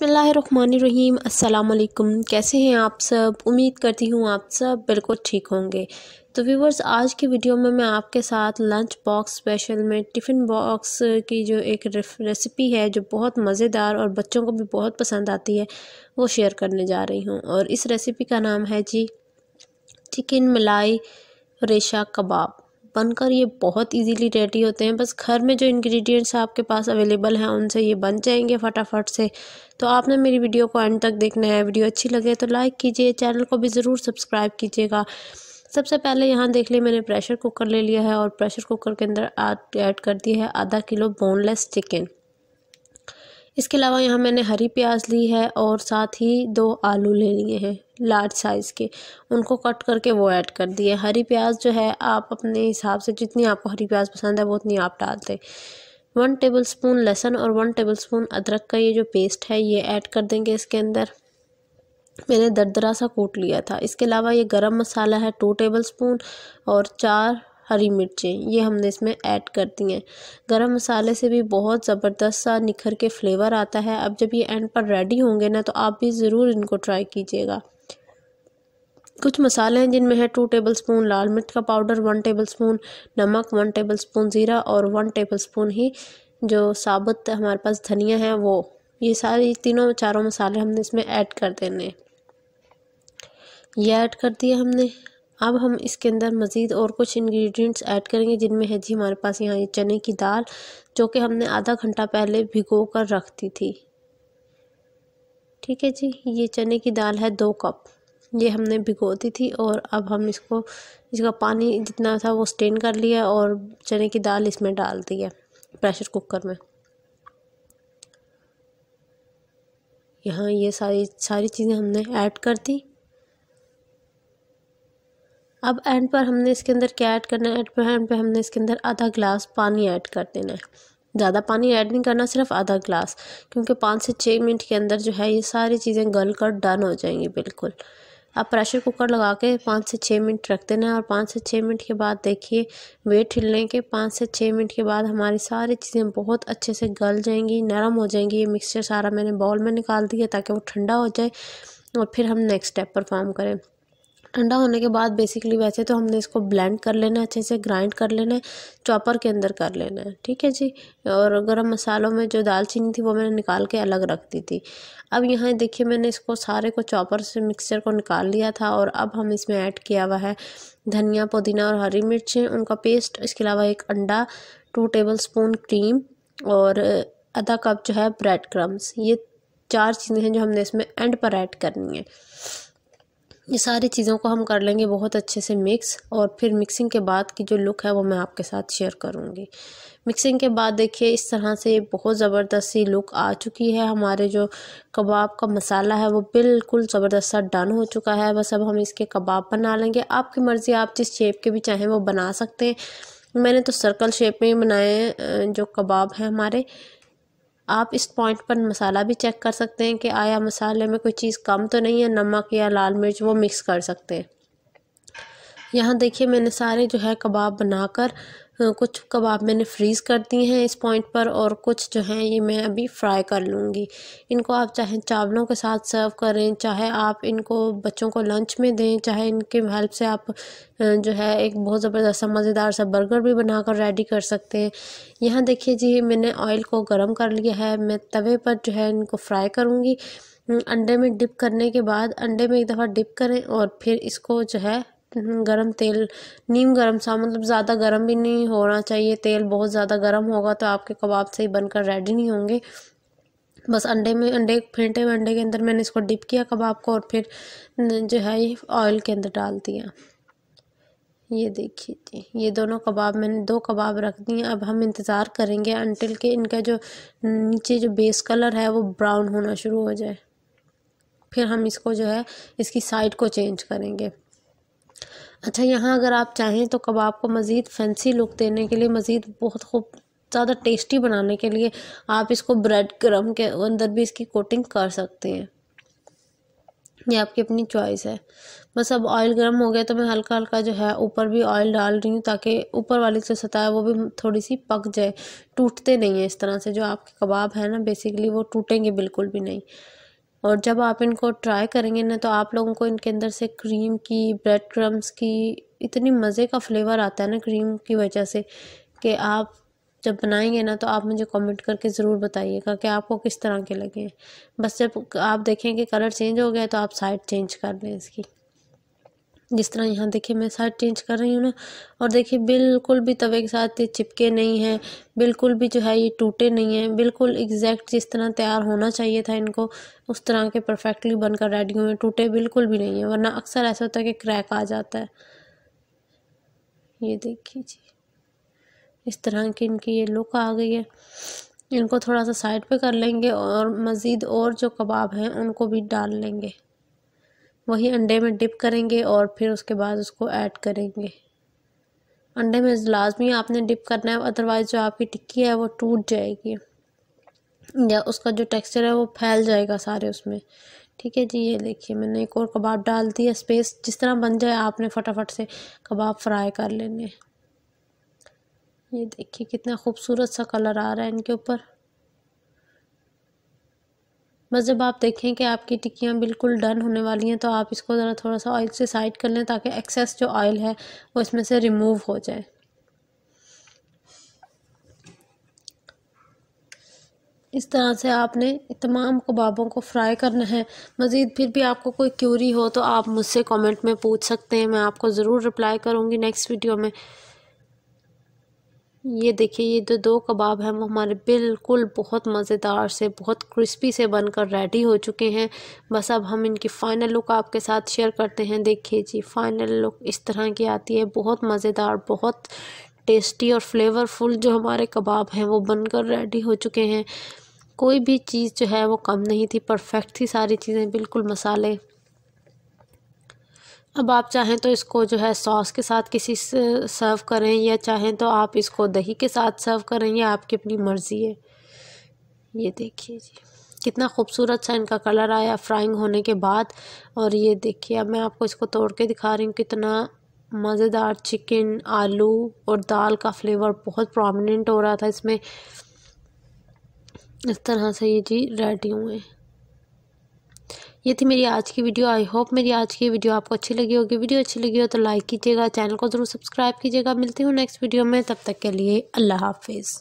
बसमीम अल्लाम कैसे हैं आप सब उम्मीद करती हूँ आप सब बिल्कुल ठीक होंगे तो व्यूवर्स आज की वीडियो में मैं आपके साथ लंच बॉक्स स्पेशल में टिफ़िन बॉक्स की जो एक रेसिपी है जो बहुत मज़ेदार और बच्चों को भी बहुत पसंद आती है वो शेयर करने जा रही हूँ और इस रेसिपी का नाम है जी चिकन मलाई रेशा कबाब बनकर ये बहुत इजीली रेडी होते हैं बस घर में जो इंग्रेडिएंट्स आपके पास अवेलेबल हैं उनसे ये बन जाएंगे फटाफट से तो आपने मेरी वीडियो को एंड तक देखना है वीडियो अच्छी लगे तो लाइक कीजिए चैनल को भी ज़रूर सब्सक्राइब कीजिएगा सबसे पहले यहाँ देख लिया मैंने प्रेशर कुकर ले लिया है और प्रेशर कुकर के अंदर ऐड कर दी है आधा किलो बोनलेस चिकन इसके अलावा यहाँ मैंने हरी प्याज ली है और साथ ही दो आलू ले लिए हैं लार्ज साइज़ के उनको कट करके वो ऐड कर दिए हरी प्याज जो है आप अपने हिसाब से जितनी आपको हरी प्याज पसंद है वो उतनी आप डाल दें वन टेबल स्पून लहसुन और वन टेबल स्पून अदरक का ये जो पेस्ट है ये ऐड कर देंगे इसके अंदर मैंने दरदरा सा कूट लिया था इसके अलावा ये गरम मसाला है टू टेबल स्पून और चार हरी मिर्चें ये हमने इसमें ऐड कर दी हैं गरम मसाले से भी बहुत ज़बरदस्त सा निखर के फ्लेवर आता है अब जब ये एंड पर रेडी होंगे ना तो आप भी ज़रूर इनको ट्राई कीजिएगा कुछ मसाले हैं जिनमें है टू टेबलस्पून लाल मिर्च का पाउडर वन टेबलस्पून नमक वन टेबलस्पून ज़ीरा और वन टेबलस्पून ही जो साबुत हमारे पास धनिया है वो ये सारी तीनों चारों मसाले हमने इसमें ऐड कर देने ये ऐड कर दिया हमने अब हम इसके अंदर मज़ीद और कुछ इंग्रेडिएंट्स ऐड करेंगे जिनमें है जी हमारे पास यहाँ ये चने की दाल जो कि हमने आधा घंटा पहले भिगो कर रख दी थी ठीक है जी ये चने की दाल है दो कप ये हमने भिगो दी थी और अब हम इसको इसका पानी जितना था वो स्टेन कर लिया और चने की दाल इसमें डाल दी है प्रेशर कुकर में यहाँ ये सारी सारी चीज़ें हमने ऐड कर दी अब एंड पर हमने इसके अंदर क्या ऐड करना है एंड पर एंड पर हमने इसके अंदर आधा ग्लास पानी ऐड कर देना है ज़्यादा पानी ऐड नहीं करना सिर्फ आधा ग्लास क्योंकि पाँच से छः मिनट के अंदर जो है ये सारी चीज़ें गल कर डन हो जाएंगी बिल्कुल आप प्रेशर कुकर लगा के पाँच से छः मिनट रख देना और पाँच से छः मिनट के बाद देखिए वेट हिलने के पाँच से छः मिनट के बाद हमारी सारी चीज़ें बहुत अच्छे से गल जाएंगी नरम हो जाएंगी ये मिक्सचर सारा मैंने बाउल में निकाल दिया ताकि वो ठंडा हो जाए और फिर हम नेक्स्ट स्टेप परफॉर्म करें ठंडा होने के बाद बेसिकली वैसे तो हमने इसको ब्लेंड कर लेना है अच्छे से ग्राइंड कर लेना है चॉपर के अंदर कर लेना है ठीक है जी और गरम मसालों में जो दालचीनी थी वो मैंने निकाल के अलग रख दी थी अब यहाँ देखिए मैंने इसको सारे को चॉपर से मिक्सचर को निकाल लिया था और अब हम इसमें ऐड किया हुआ है धनिया पुदीना और हरी मिर्चें उनका पेस्ट इसके अलावा एक अंडा टू टेबल स्पून क्रीम और आधा कप जो है ब्रेड क्रम्स ये चार चीज़ें हैं जो हमने इसमें एंड पर ऐड करनी है ये सारी चीज़ों को हम कर लेंगे बहुत अच्छे से मिक्स और फिर मिक्सिंग के बाद की जो लुक है वो मैं आपके साथ शेयर करूँगी मिक्सिंग के बाद देखिए इस तरह से बहुत ज़बरदस्त सी लुक आ चुकी है हमारे जो कबाब का मसाला है वो बिल्कुल ज़बरदस्त सा डन हो चुका है बस अब हम इसके कबाब बना लेंगे आपकी मर्ज़ी आप जिस शेप के भी चाहें वो बना सकते हैं मैंने तो सर्कल शेप में ही बनाए जो कबाब हैं हमारे आप इस पॉइंट पर मसाला भी चेक कर सकते हैं कि आया मसाले में कोई चीज़ कम तो नहीं है नमक या लाल मिर्च वो मिक्स कर सकते हैं यहाँ देखिए मैंने सारे जो है कबाब बनाकर हाँ, कुछ कबाब मैंने फ्रीज़ कर दिए हैं इस पॉइंट पर और कुछ जो हैं ये मैं अभी फ्राई कर लूँगी इनको आप चाहे चावलों के साथ सर्व करें चाहे आप इनको बच्चों को लंच में दें चाहे इनके हेल्प से आप जो है एक बहुत ज़बरदस्त सा मज़ेदार सा बर्गर भी बना कर रेडी कर सकते हैं यहाँ देखिए जी मैंने ऑयल को गर्म कर लिया है मैं तवे पर जो है इनको फ्राई करूँगी अं, अंडे में डिप करने के बाद अंडे में एक दफ़ा डिप करें और फिर इसको जो है गरम तेल नीम गरम सा मतलब ज़्यादा गरम भी नहीं होना चाहिए तेल बहुत ज़्यादा गरम होगा तो आपके कबाब सही बनकर रेडी नहीं होंगे बस अंडे में अंडे फेंटे हुए अंडे के अंदर मैंने इसको डिप किया कबाब को और फिर जो है ऑयल के अंदर डाल दिया ये देखिए जी ये दोनों कबाब मैंने दो कबाब रख दिए अब हम इंतज़ार करेंगे अंटिल के इनका जो नीचे जो बेस कलर है वो ब्राउन होना शुरू हो जाए फिर हम इसको जो है इसकी साइड को चेंज करेंगे अच्छा यहाँ अगर आप चाहें तो कबाब को मज़ीद फैंसी लुक देने के लिए मज़ीद बहुत खूब ज़्यादा टेस्टी बनाने के लिए आप इसको ब्रेड क्रम के अंदर भी इसकी कोटिंग कर सकते हैं ये आपकी अपनी चॉइस है बस अब ऑयल गर्म हो गया तो मैं हल्का हल्का जो है ऊपर भी ऑयल डाल रही हूँ ताकि ऊपर वाली जो सतह है वो भी थोड़ी सी पक जाए टूटते नहीं है इस तरह से जो आपके कबाब है ना बेसिकली वो टूटेंगे बिल्कुल भी नहीं और जब आप इनको ट्राई करेंगे ना तो आप लोगों को इनके अंदर से क्रीम की ब्रेड क्रम्स की इतनी मज़े का फ्लेवर आता है ना क्रीम की वजह से कि आप जब बनाएंगे ना तो आप मुझे कमेंट करके ज़रूर बताइएगा कि आपको किस तरह के लगे बस जब आप देखें कि कलर चेंज हो गया तो आप साइड चेंज कर लें इसकी जिस तरह यहाँ देखिए मैं साइड चेंज कर रही हूँ ना और देखिए बिल्कुल भी तवे के साथ ये चिपके नहीं हैं बिल्कुल भी जो है ये टूटे नहीं हैं बिल्कुल एग्जैक्ट जिस तरह तैयार होना चाहिए था इनको उस तरह के परफेक्टली बनकर रेडी हुए टूटे बिल्कुल भी नहीं हैं वरना अक्सर ऐसा होता है कि क्रैक आ जाता है ये देखिए जी इस तरह की इनकी ये लुक आ गई है इनको थोड़ा सा साइड पर कर लेंगे और मज़ीद और जो कबाब हैं उनको भी डाल लेंगे वही अंडे में डिप करेंगे और फिर उसके बाद उसको ऐड करेंगे अंडे में लाजमी आपने डिप करना है अदरवाइज़ जो आपकी टिक्की है वो टूट जाएगी या उसका जो टेक्सचर है वो फैल जाएगा सारे उसमें ठीक है जी ये देखिए मैंने एक और कबाब डाल दी है स्पेस जिस तरह बन जाए आपने फटाफट से कबाब फ्राई कर लेने ये देखिए कितना खूबसूरत सा कलर आ रहा है इनके ऊपर बस जब आप देखें कि आपकी टिक्कियाँ बिल्कुल डन होने वाली हैं तो आप इसको ज़रा थोड़ा सा ऑयल से साइड कर लें ताकि एक्सेस जो ऑयल है वो इसमें से रिमूव हो जाए इस तरह से आपने तमाम कबाबों को फ्राई करना है मज़ीद फिर भी आपको कोई क्यूरी हो तो आप मुझसे कमेंट में पूछ सकते हैं मैं आपको ज़रूर रिप्लाई करूँगी नेक्स्ट वीडियो में ये देखिए ये जो दो कबाब हैं वो हमारे बिल्कुल बहुत मज़ेदार से बहुत क्रिस्पी से बनकर रेडी हो चुके हैं बस अब हम इनकी फ़ाइनल लुक आपके साथ शेयर करते हैं देखिए जी फ़ाइनल लुक इस तरह की आती है बहुत मज़ेदार बहुत टेस्टी और फ्लेवरफुल जो हमारे कबाब हैं वो बनकर रेडी हो चुके हैं कोई भी चीज़ जो है वो कम नहीं थी परफेक्ट थी सारी चीज़ें बिल्कुल मसाले अब आप चाहें तो इसको जो है सॉस के साथ किसी से सर्व करें या चाहें तो आप इसको दही के साथ सर्व करें या आपकी अपनी मर्ज़ी है ये देखिए जी कितना खूबसूरत सा इनका कलर आया फ्राइंग होने के बाद और ये देखिए अब मैं आपको इसको तोड़ के दिखा रही हूँ कितना मज़ेदार चिकन आलू और दाल का फ्लेवर बहुत प्रोमिनेंट हो रहा था इसमें इस तरह से ये जी रेडी हुए ये थी मेरी आज की वीडियो आई होप मेरी आज की वीडियो आपको अच्छी लगी होगी वीडियो अच्छी लगी हो तो लाइक कीजिएगा चैनल को ज़रूर सब्सक्राइब कीजिएगा मिलती हूँ नेक्स्ट वीडियो में तब तक के लिए अल्लाह हाफिज़